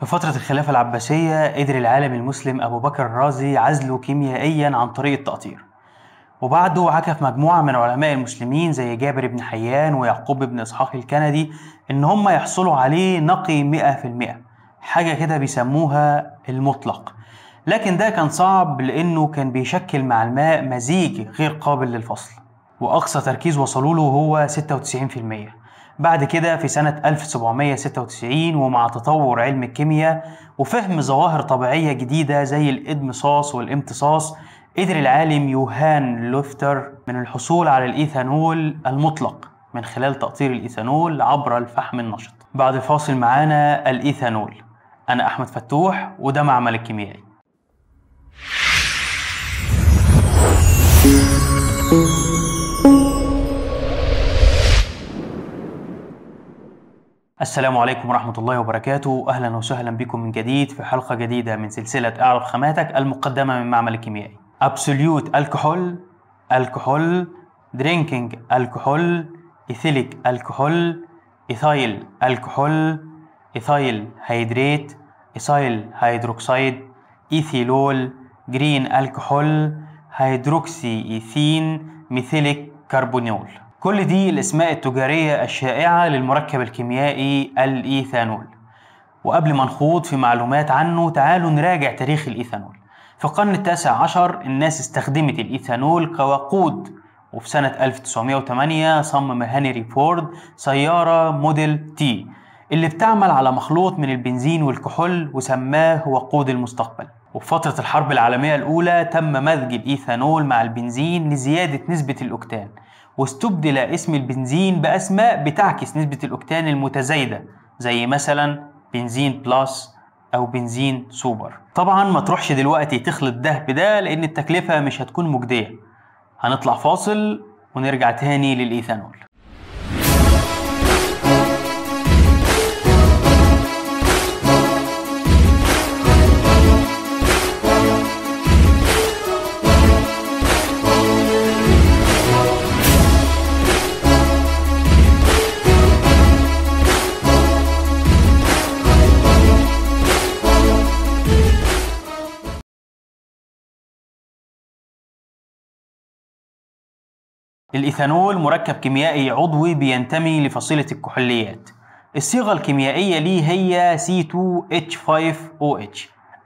في فترة الخلافة العباسية قدر العالم المسلم أبو بكر الرازي عزله كيميائيا عن طريق التقطير وبعده عكف مجموعة من علماء المسلمين زي جابر بن حيان ويعقوب بن إسحاق الكندي إن هم يحصلوا عليه نقي 100% حاجة كده بيسموها المطلق لكن ده كان صعب لأنه كان بيشكل مع الماء مزيج غير قابل للفصل وأقصى تركيز وصلوا له هو 96% بعد كده في سنة 1796 ومع تطور علم الكيمياء وفهم ظواهر طبيعية جديدة زي الإدمصاص والامتصاص قدر العالم يوهان لوفتر من الحصول على الإيثانول المطلق من خلال تقطير الإيثانول عبر الفحم النشط بعد الفاصل معانا الإيثانول أنا أحمد فتوح وده معمل الكيميائي السلام عليكم ورحمة الله وبركاته أهلا وسهلا بكم من جديد في حلقة جديدة من سلسلة أعرف خاماتك المقدمة من معمل الكيميائي أبسوليوت الكحول الكحول درينكينج الكحول إيثيليك الكحول إيثايل الكحول إيثايل هيدريت إيثايل هيدروكسيد إيثيلول جرين الكحول هيدروكسي إيثين ميثيليك كربونيول كل دي الأسماء التجارية الشائعة للمركب الكيميائي الإيثانول وقبل ما نخوض في معلومات عنه تعالوا نراجع تاريخ الإيثانول في القرن التاسع عشر الناس استخدمت الإيثانول كوقود وفي سنة 1908 صمم هنري فورد سيارة موديل تي اللي بتعمل على مخلوط من البنزين والكحول وسماه وقود المستقبل وفي فترة الحرب العالمية الأولى تم مزج الإيثانول مع البنزين لزيادة نسبة الأكتان واستبدل اسم البنزين بأسماء بتعكس نسبة الأوكتان المتزايدة زي مثلا بنزين بلس أو بنزين سوبر طبعا ما تروحش دلوقتي تخلط ده بده لأن التكلفة مش هتكون مجدية هنطلع فاصل ونرجع تاني للإيثانول الإيثانول مركب كيميائي عضوي بينتمي لفصيلة الكحوليات الصيغة الكيميائية ليه هي C2H5OH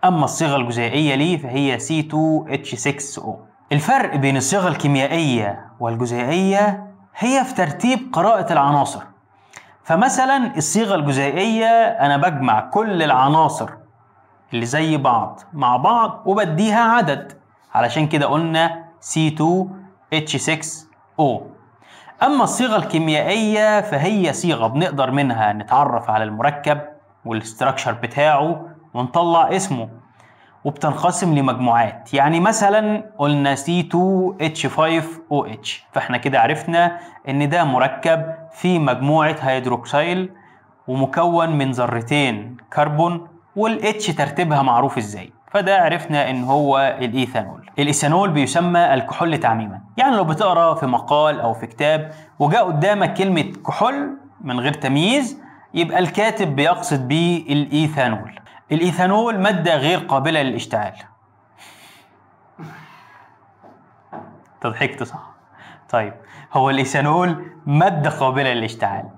أما الصيغة الجزيئية ليه فهي C2H6O الفرق بين الصيغة الكيميائية والجزيئية هي في ترتيب قراءة العناصر فمثلا الصيغة الجزيئية أنا بجمع كل العناصر اللي زي بعض مع بعض وبديها عدد علشان كده قلنا C2H6 O أما الصيغة الكيميائية فهي صيغة بنقدر منها نتعرف على المركب والاستراكشر بتاعه ونطلع اسمه وبتنقسم لمجموعات يعني مثلا قلنا C2H5OH فاحنا كده عرفنا ان ده مركب في مجموعة هيدروكسيل ومكون من ذرتين كربون والH ترتيبها معروف ازاي فده عرفنا ان هو الايثانول الإيثانول بيسمى الكحول تعميما يعني لو بتقرا في مقال أو في كتاب وجاء قدامك كلمة كحول من غير تمييز يبقى الكاتب بيقصد بيه الإيثانول الإيثانول مادة غير قابلة للإشتعال تضحكت صح طيب هو الإيثانول مادة قابلة للإشتعال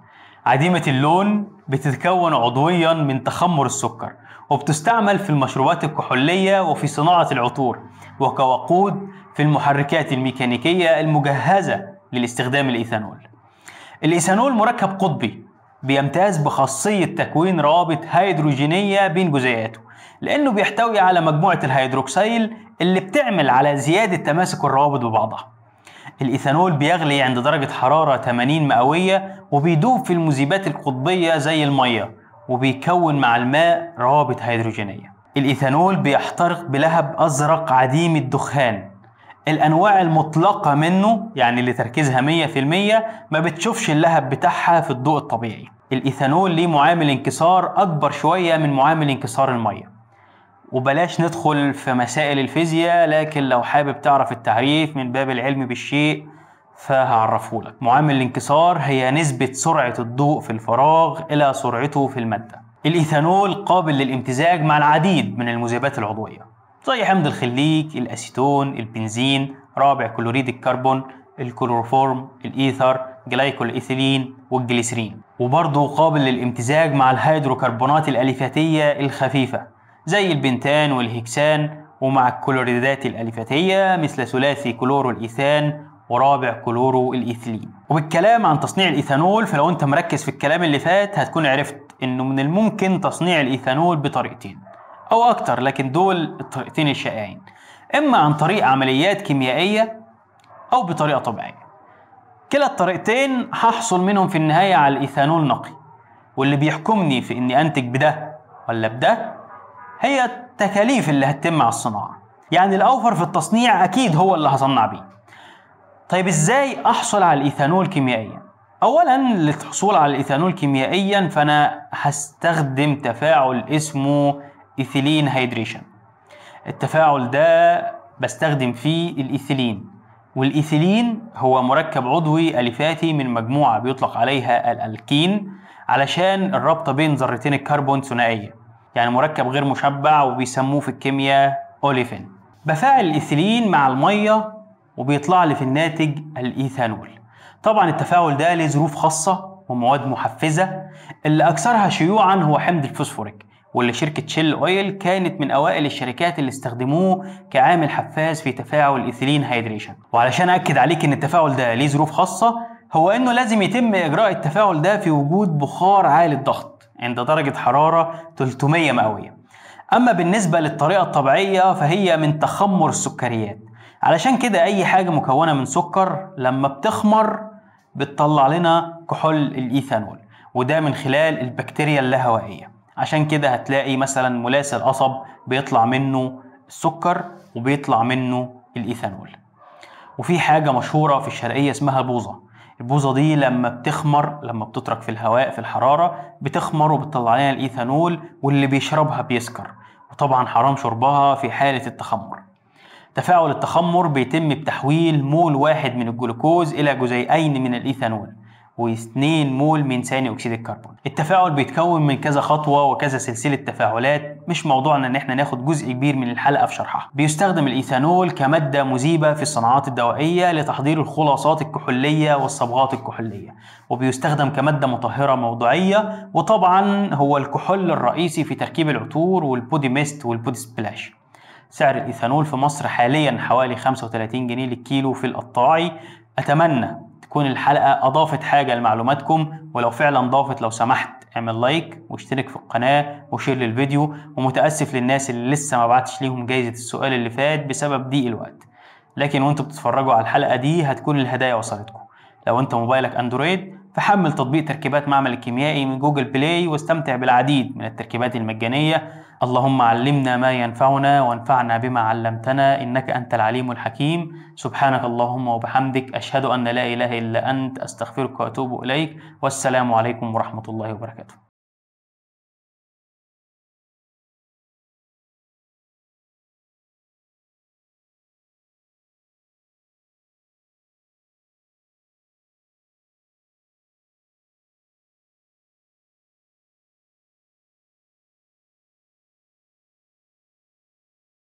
عديمة اللون بتتكون عضويا من تخمر السكر وبتستعمل في المشروبات الكحولية وفي صناعة العطور وكوقود في المحركات الميكانيكية المجهزة للاستخدام الإيثانول الإيثانول مركب قطبي بيمتاز بخاصية تكوين روابط هيدروجينية بين جزيئاته لأنه بيحتوي على مجموعة الهيدروكسيل اللي بتعمل على زيادة تماسك الروابط ببعضها الإيثانول بيغلي عند درجة حرارة 80 مئوية وبيدوب في المذيبات القطبية زي المية وبيكون مع الماء روابط هيدروجينية الإيثانول بيحترق بلهب أزرق عديم الدخان الأنواع المطلقة منه يعني اللي تركيزها 100% ما بتشوفش اللهب بتاعها في الضوء الطبيعي الإيثانول ليه معامل انكسار أكبر شوية من معامل انكسار المية وبلاش ندخل في مسائل الفيزياء لكن لو حابب تعرف التعريف من باب العلم بالشيء فهعرفه لك معامل الانكسار هي نسبة سرعة الضوء في الفراغ إلى سرعته في المادة الإيثانول قابل للامتزاج مع العديد من المذيبات العضوية زي حمض الخليك، الأسيتون، البنزين، رابع كلوريد الكربون، الكلوروفورم، الإيثر، إيثيلين والجليسرين وبرضه قابل للامتزاج مع الهيدروكربونات الأليفاتية الخفيفة زي البنتان والهكسان ومع الكلوريدات الألفاتية مثل ثلاثي كلورو الإيثان ورابع كلورو الإيثلين وبالكلام عن تصنيع الإيثانول فلو أنت مركز في الكلام اللي فات هتكون عرفت إنه من الممكن تصنيع الإيثانول بطريقتين أو أكتر لكن دول الطريقتين الشائعين إما عن طريق عمليات كيميائية أو بطريقة طبيعية كلا الطريقتين هحصل منهم في النهاية على الإيثانول نقي واللي بيحكمني في إني أنتج بده ولا بده هي التكاليف اللي هتتم على الصناعه يعني الاوفر في التصنيع اكيد هو اللي هصنع بيه طيب ازاي احصل على الايثانول كيميائيا اولا للحصول على الايثانول كيميائيا فانا هستخدم تفاعل اسمه ايثيلين هيدريشن التفاعل ده بستخدم فيه الايثيلين والايثيلين هو مركب عضوي الفاتي من مجموعه بيطلق عليها الالكين علشان الرابطه بين ذرتين الكربون ثنائيه يعني مركب غير مشبع وبيسموه في الكيمياء أوليفين بفاعل الإيثيلين مع المية وبيطلع لي في الناتج الإيثانول طبعا التفاعل ده له ظروف خاصة ومواد محفزة اللي أكثرها شيوعا هو حمض الفوسفوريك واللي شركة شيل أويل كانت من أوائل الشركات اللي استخدموه كعامل حفاز في تفاعل الإيثيلين هيدريشن وعلشان أكد عليك إن التفاعل ده ليه ظروف خاصة هو إنه لازم يتم إجراء التفاعل ده في وجود بخار عالي الضغط عند درجة حرارة 300 مئوية أما بالنسبة للطريقة الطبيعية فهي من تخمر السكريات علشان كده أي حاجة مكونة من سكر لما بتخمر بتطلع لنا كحول الإيثانول وده من خلال البكتيريا اللاهوائية عشان كده هتلاقي مثلا ملاس القصب بيطلع منه السكر وبيطلع منه الإيثانول وفي حاجة مشهورة في الشرقية اسمها البوظة البوظه دي لما بتخمر لما بتترك في الهواء في الحراره بتخمر وبتطلع لنا الايثانول واللي بيشربها بيسكر وطبعا حرام شربها في حاله التخمر تفاعل التخمر بيتم بتحويل مول واحد من الجلوكوز الى جزيئين من الايثانول و2 مول من ثاني اكسيد الكربون التفاعل بيتكون من كذا خطوه وكذا سلسله تفاعلات مش موضوعنا ان احنا ناخد جزء كبير من الحلقه في شرحها بيستخدم الايثانول كماده مذيبه في الصناعات الدوائيه لتحضير الخلاصات الكحوليه والصبغات الكحوليه وبيستخدم كماده مطهره موضوعيه وطبعا هو الكحول الرئيسي في تركيب العطور والبودي ميست والبودي سبلاش سعر الايثانول في مصر حاليا حوالي 35 جنيه للكيلو في القطاعي اتمنى تكون الحلقه اضافت حاجه لمعلوماتكم ولو فعلا ضافت لو سمحت اعمل لايك واشترك في القناه وشير للفيديو ومتاسف للناس اللي لسه ما بعتش ليهم جايزه السؤال اللي فات بسبب ضيق الوقت لكن وانتوا بتتفرجوا على الحلقه دي هتكون الهدايا وصلتكم لو انت موبايلك اندرويد فحمل تطبيق تركيبات معمل الكيميائي من جوجل بلاي واستمتع بالعديد من التركيبات المجانية اللهم علمنا ما ينفعنا وانفعنا بما علمتنا إنك أنت العليم الحكيم سبحانك اللهم وبحمدك أشهد أن لا إله إلا أنت أستغفرك وأتوب إليك والسلام عليكم ورحمة الله وبركاته